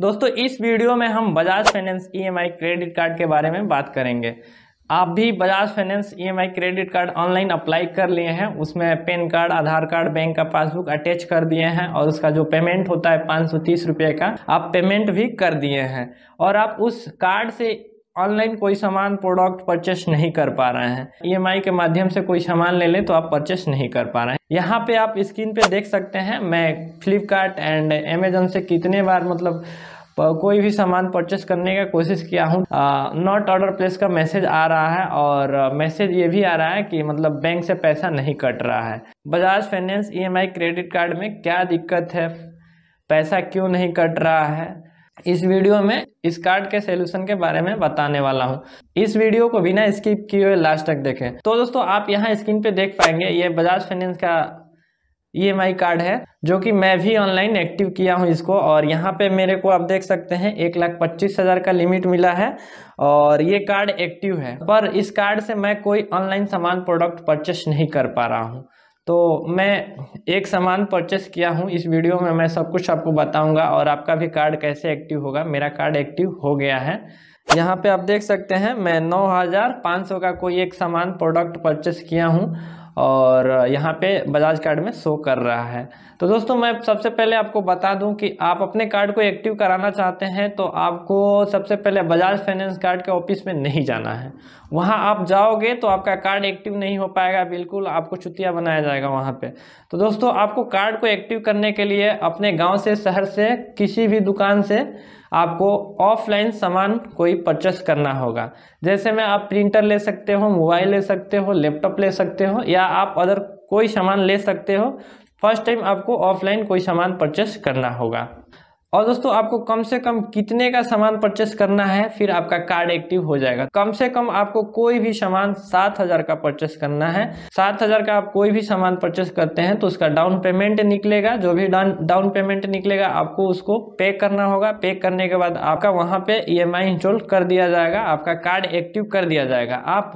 दोस्तों इस वीडियो में हम Bajaj finance EMI e credit card के बारे में बात करेंगे आप भी Bajaj finance EMI e credit card online apply कर लिए हैं उसमें PAN card Aadhaar card bank का पासबुक अटैच कर दिए हैं और उसका जो पेमेंट होता है पाँच सौ तीस रुपये का आप पेमेंट भी कर दिए हैं और आप उस कार्ड से ऑनलाइन कोई सामान प्रोडक्ट परचेस नहीं कर पा रहे हैं ई e के माध्यम से कोई सामान ले लें तो आप परचेस नहीं कर पा रहे हैं यहाँ पे आप स्क्रीन पे देख सकते हैं मैं फ्लिपकार्ट एंड अमेजोन से कितने बार मतलब कोई भी सामान परचेस करने का कोशिश किया हूँ नॉट ऑर्डर प्लेस का मैसेज आ रहा है और मैसेज ये भी आ रहा है कि मतलब बैंक से पैसा नहीं कट रहा है Bajaj finance E credit card में क्या दिक्कत है पैसा क्यों नहीं कट रहा है इस वीडियो में इस कार्ड के सोल्यूशन के बारे में बताने वाला हूँ इस वीडियो को बिना स्किप किए हुए लास्ट तक देखें तो दोस्तों आप यहाँ स्क्रीन पे देख पाएंगे ये बजाज फाइनेंस का ई e कार्ड है जो कि मैं भी ऑनलाइन एक्टिव किया हूं इसको और यहां पे मेरे को आप देख सकते हैं एक लाख पच्चीस हज़ार का लिमिट मिला है और ये कार्ड एक्टिव है पर इस कार्ड से मैं कोई ऑनलाइन सामान प्रोडक्ट परचेस नहीं कर पा रहा हूं तो मैं एक सामान परचेस किया हूँ इस वीडियो में मैं सब कुछ आपको बताऊंगा और आपका भी कार्ड कैसे एक्टिव होगा मेरा कार्ड एक्टिव हो गया है यहाँ पे आप देख सकते हैं मैं 9500 का कोई एक सामान प्रोडक्ट परचेस किया हूँ और यहाँ पे बजाज कार्ड में शो कर रहा है तो दोस्तों मैं सबसे पहले आपको बता दूं कि आप अपने कार्ड को एक्टिव कराना चाहते हैं तो आपको सबसे पहले बजाज फाइनेंस कार्ड के ऑफिस में नहीं जाना है वहाँ आप जाओगे तो आपका कार्ड एक्टिव नहीं हो पाएगा बिल्कुल आपको चुतिया बनाया जाएगा वहाँ पे तो दोस्तों आपको कार्ड को एक्टिव करने के लिए अपने गाँव से शहर से किसी भी दुकान से आपको ऑफलाइन सामान कोई परचेस करना होगा जैसे मैं आप प्रिंटर ले सकते हो मोबाइल ले सकते हो लैपटॉप ले सकते हो या आप अदर कोई सामान ले सकते हो फर्स्ट टाइम आपको ऑफलाइन कोई सामान परचेस करना होगा और दोस्तों आपको कम से कम कितने का सामान परचेस करना है फिर आपका कार्ड एक्टिव हो जाएगा कम से कम आपको कोई भी सामान सात हजार का परचेस करना है सात हजार का आप कोई भी सामान परचेस करते हैं तो उसका डाउन पेमेंट निकलेगा जो भी डाउन डाउन पेमेंट निकलेगा आपको उसको पे करना होगा पे करने के बाद आपका वहां पे ई एम इंस्टॉल कर दिया जाएगा आपका कार्ड एक्टिव कर दिया जाएगा आप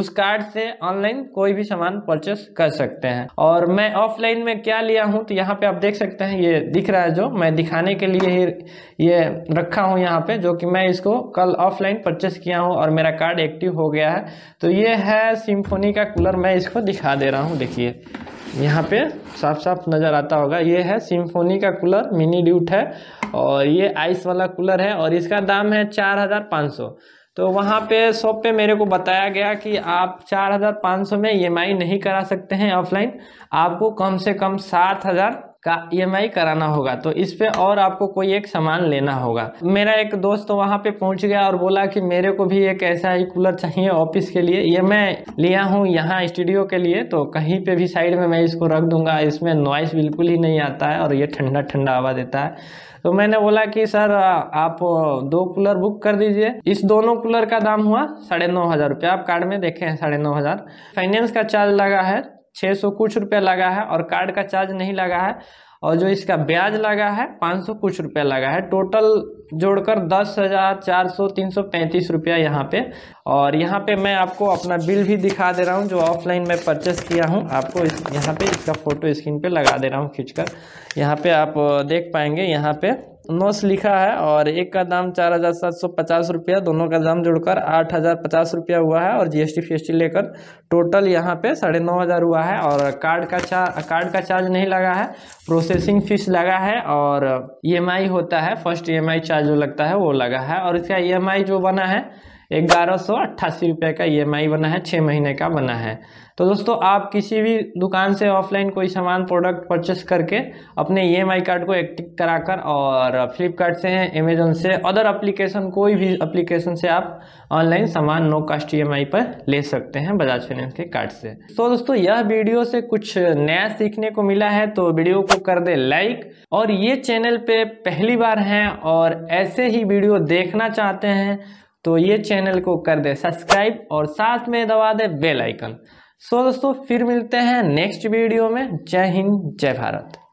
उस कार्ड से ऑनलाइन कोई भी सामान परचेस कर सकते हैं और मैं ऑफलाइन में क्या लिया हूँ तो यहाँ पे आप देख सकते हैं ये दिख रहा है जो मैं दिखाने के लिए ही ये रखा हूँ यहाँ पे जो कि मैं इसको कल ऑफलाइन परचेस किया हूँ और मेरा कार्ड एक्टिव हो गया है तो ये है सिम्फोनी का कूलर मैं इसको दिखा दे रहा हूँ देखिए यहाँ पे साफ साफ नज़र आता होगा ये है सिम्फोनी का कूलर मिनी ड्यूट है और ये आइस वाला कूलर है और इसका दाम है चार हज़ार पाँच सौ तो वहाँ पे शॉप पे मेरे को बताया गया कि आप 4,500 में ई e नहीं करा सकते हैं ऑफलाइन आपको कम से कम हज़ार का ई e कराना होगा तो इस पर और आपको कोई एक सामान लेना होगा मेरा एक दोस्त वहाँ पे पहुँच गया और बोला कि मेरे को भी एक ऐसा ही कूलर चाहिए ऑफिस के लिए ये मैं लिया हूँ यहाँ स्टूडियो के लिए तो कहीं पे भी साइड में मैं इसको रख दूंगा इसमें नॉइस बिल्कुल ही नहीं आता है और ये ठंडा ठंडा हवा देता है तो मैंने बोला कि सर आप दो कूलर बुक कर दीजिए इस दोनों कूलर का दाम हुआ साढ़े नौ हज़ार रुपया आप कार्ड में देखे हैं साढ़े नौ हज़ार फाइनेंस का चार्ज लगा है छः सौ कुछ रुपया लगा है और कार्ड का चार्ज नहीं लगा है और जो इसका ब्याज लगा है पाँच सौ कुछ रुपया लगा है टोटल जोड़कर दस हज़ार चार सौ तीन सौ पैंतीस रुपया यहाँ पर और यहाँ पे मैं आपको अपना बिल भी दिखा दे रहा हूँ जो ऑफलाइन मैं परचेस किया हूँ आपको इस यहाँ पे इसका फ़ोटो स्क्रीन पे लगा दे रहा हूँ खींचकर यहाँ पे आप देख पाएंगे यहाँ पर नोस लिखा है और एक का दाम चार हज़ार सात सौ पचास रुपया दोनों का दाम जोड़कर आठ हज़ार पचास रुपया हुआ है और जीएसटी टी लेकर टोटल यहाँ पे साढ़े नौ हज़ार हुआ है और कार्ड का चार्ज कार्ड का चार्ज नहीं लगा है प्रोसेसिंग फीस लगा है और ई e होता है फर्स्ट ई चार्ज जो लगता है वो लगा है और इसका ई e जो बना है ग्यारह सौ अट्ठासी का ई e बना है छः महीने का बना है तो दोस्तों आप किसी भी दुकान से ऑफलाइन कोई सामान प्रोडक्ट परचेस करके अपने ई e कार्ड को एक्टिव कराकर और फ्लिपकार्ट से अमेजोन से अदर अप्लीकेशन कोई भी अप्लीकेशन से आप ऑनलाइन सामान नो कास्ट ई पर ले सकते हैं बजाज फाइनेंस के कार्ड से तो दोस्तों यह वीडियो से कुछ नया सीखने को मिला है तो वीडियो को कर दे लाइक और ये चैनल पे पहली बार हैं और ऐसे ही वीडियो देखना चाहते हैं तो ये चैनल को कर दे सब्सक्राइब और साथ में दबा दे बेल आइकन सो दोस्तों फिर मिलते हैं नेक्स्ट वीडियो में जय हिंद जय भारत